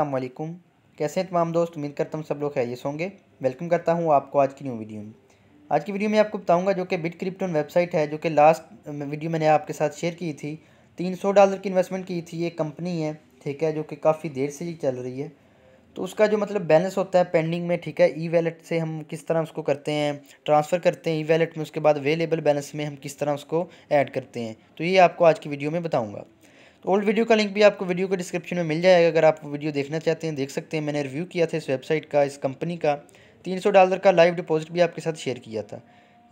असलम कैसे हैं तमाम दोस्त उम्मीद करता हूँ सब लोग खैरियत होंगे वेलकम करता हूँ आपको आज की न्यू वीडियो में आज की वीडियो में आपको बताऊँगा जो कि बिट क्रिप्टन वेबसाइट है जो कि लास्ट वीडियो मैंने आपके साथ शेयर की थी तीन सौ डॉलर की इन्वेस्टमेंट की थी ये कंपनी है ठीक है जो कि काफ़ी देर से ही चल रही है तो उसका जो मतलब बैलेंस होता है पेंडिंग में ठीक है ई वैलेट से हम किस तरह उसको करते हैं ट्रांसफ़र करते हैं ई वैलेट में उसके बाद अवेलेबल बैलेंस में हम किस तरह उसको ऐड करते हैं तो ये आपको आज की वीडियो में बताऊँगा ओल्ड वीडियो का लिंक भी आपको वीडियो के डिस्क्रिप्शन में मिल जाएगा अगर आप वीडियो देखना चाहते हैं देख सकते हैं मैंने रिव्यू किया था इस वेबसाइट का इस कंपनी का तीन सौ डॉलर का लाइव डिपॉजिट भी आपके साथ शेयर किया था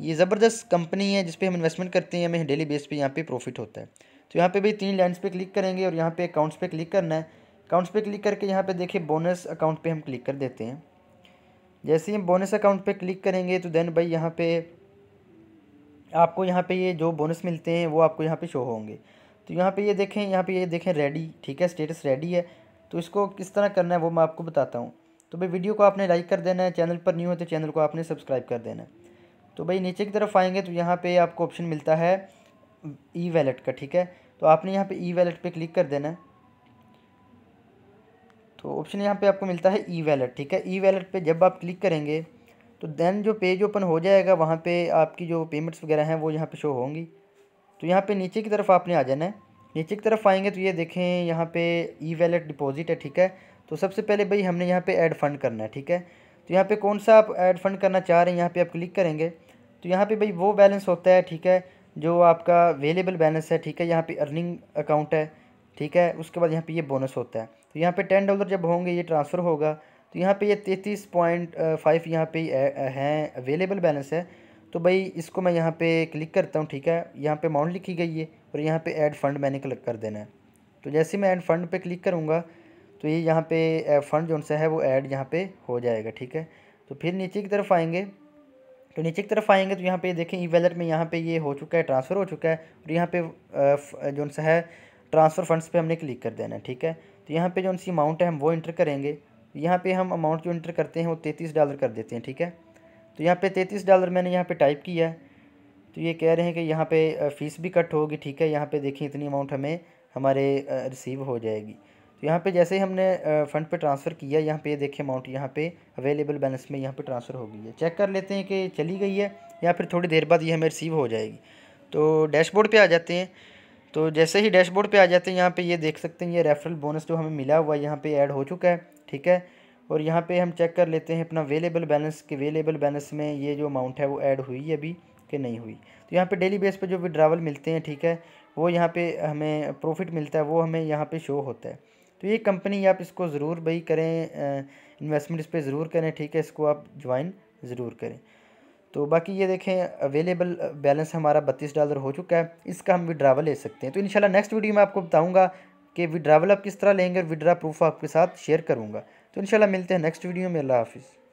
ये ज़बरदस्त कंपनी है जिस हम इन्वेस्टमेंट करते हैं हमें डेली बेस पर यहाँ पर प्रॉफिट होता है तो यहाँ पर भाई तीन लाइन्स पर क्लिक करेंगे और यहाँ पे अकाउंट्स पर क्लिक करना है अकाउंट्स पे क्लिक करके यहाँ पर देखिए बोनस अकाउंट पर हम क्लिक कर देते हैं जैसे ही हम बोनस अकाउंट पर क्लिक करेंगे तो देन भाई यहाँ पर आपको यहाँ पे ये जो बोनस मिलते हैं वो आपको यहाँ पे शो होंगे तो यहाँ पे ये देखें यहाँ पे ये देखें रेडी ठीक है स्टेटस रेडी है तो इसको किस तरह करना है वो मैं आपको बताता हूँ तो भाई वीडियो को आपने लाइक कर देना है चैनल पर न्यू है तो चैनल को आपने सब्सक्राइब कर देना है तो भाई नीचे की तरफ आएंगे तो यहाँ पे आपको ऑप्शन मिलता है ई वैलेट का ठीक है तो आपने यहाँ पर ई वैलेट पर क्लिक कर देना है तो ऑप्शन यहाँ पर आपको मिलता है ई वैलेट ठीक है ई वैलेट पर जब आप क्लिक करेंगे तो देन जो पेज ओपन हो जाएगा वहाँ पे आपकी जो पेमेंट्स वगैरह हैं वो यहाँ पे शो होंगी तो यहाँ पे नीचे की तरफ आपने आ जाना है नीचे की तरफ आएंगे तो ये देखें यहाँ पे ई वैलेट डिपॉजिट है ठीक है तो सबसे पहले भाई हमने यहाँ पे ऐड फंड करना है ठीक है तो यहाँ पे कौन सा आप ऐड फंड करना चाह रहे हैं यहाँ पे आप क्लिक करेंगे तो यहाँ पे भाई वो बैलेंस होता है ठीक है जो आपका अवेलेबल बैलेंस है ठीक है यहाँ पर अर्निंग अकाउंट है ठीक है उसके बाद यहाँ पर ये बोनस होता है तो यहाँ पर टेन डॉलर जब होंगे ये ट्रांसफ़र होगा तो यहाँ पर ये तैंतीस पॉइंट फाइव यहाँ पर हैं अवेलेबल बैलेंस है तो भाई इसको मैं यहाँ पे क्लिक करता हूँ ठीक है यहाँ पे अमाउंट लिखी गई है और यहाँ पे ऐड फंड मैंने क्लिक कर देना है तो जैसे मैं ऐड फंड पे क्लिक करूँगा तो ये यह यहाँ पे फ़ंड जो है वो ऐड यहाँ पे हो जाएगा ठीक है तो फिर नीचे की तरफ आएंगे तो नीचे की तरफ आएंगे तो यहाँ पे देखें ई वैलेट में यहाँ पर ये हो चुका है ट्रांसफ़र हो चुका है और यहाँ पर जो सा है ट्रांसफ़र फंड्स पर हमने क्लिक कर देना है ठीक है तो यहाँ पर जो सी अमाउंट है हम वो इंटर करेंगे यहाँ पर हम अमाउंट जो इंटर करते हैं वो तैंतीस डॉलर कर देते हैं ठीक है तो यहाँ पे तैंतीस डॉलर मैंने यहाँ पे टाइप किया है तो ये कह रहे हैं कि यहाँ पे फ़ीस भी कट होगी ठीक है यहाँ पे देखिए इतनी अमाउंट हमें हमारे रिसीव हो जाएगी तो यहाँ पे जैसे ही हमने फ़ंड पे ट्रांसफ़र किया यहाँ पे देखिए अमाउंट यहाँ पे अवेलेबल बैलेंस में यहाँ पे ट्रांसफ़र हो गई है चेक कर लेते हैं कि चली गई है या फिर थोड़ी देर बाद ये हमें रिसीव हो जाएगी तो डैशबोर्ड पर आ जाते हैं तो जैसे ही डैशबोर्ड पर आ जाते हैं यहाँ पर ये देख सकते हैं ये रेफरल बोनस जो हमें मिला हुआ है यहाँ पर ऐड हो चुका है ठीक है और यहाँ पे हम चेक कर लेते हैं अपना अवेलेबल बैलेंस के वेलेबल बैलेंस में ये जो अमाउंट है वो ऐड हुई अभी कि नहीं हुई तो यहाँ पे डेली बेस पे जो विड्रावल मिलते हैं ठीक है वो यहाँ पे हमें प्रॉफिट मिलता है वो हमें यहाँ पे शो होता है तो ये कंपनी आप इसको ज़रूर भाई करें इन्वेस्टमेंट इस पर ज़रूर करें ठीक है इसको आप ज्वाइन ज़रूर करें तो बाकी ये देखें अवेलेबल बैलेंस हमारा बत्तीस डॉलर हो चुका है इसका हम विड्रावल ले सकते हैं तो इनशाला नेक्स्ट वीडियो में आपको बताऊँगा कि विड्रावल आप किस तरह लेंगे और विड्रा प्रूफ आपके साथ शेयर करूँगा तो इंशाल्लाह मिलते हैं नेक्स्ट वीडियो में अल्लाह हाफिज़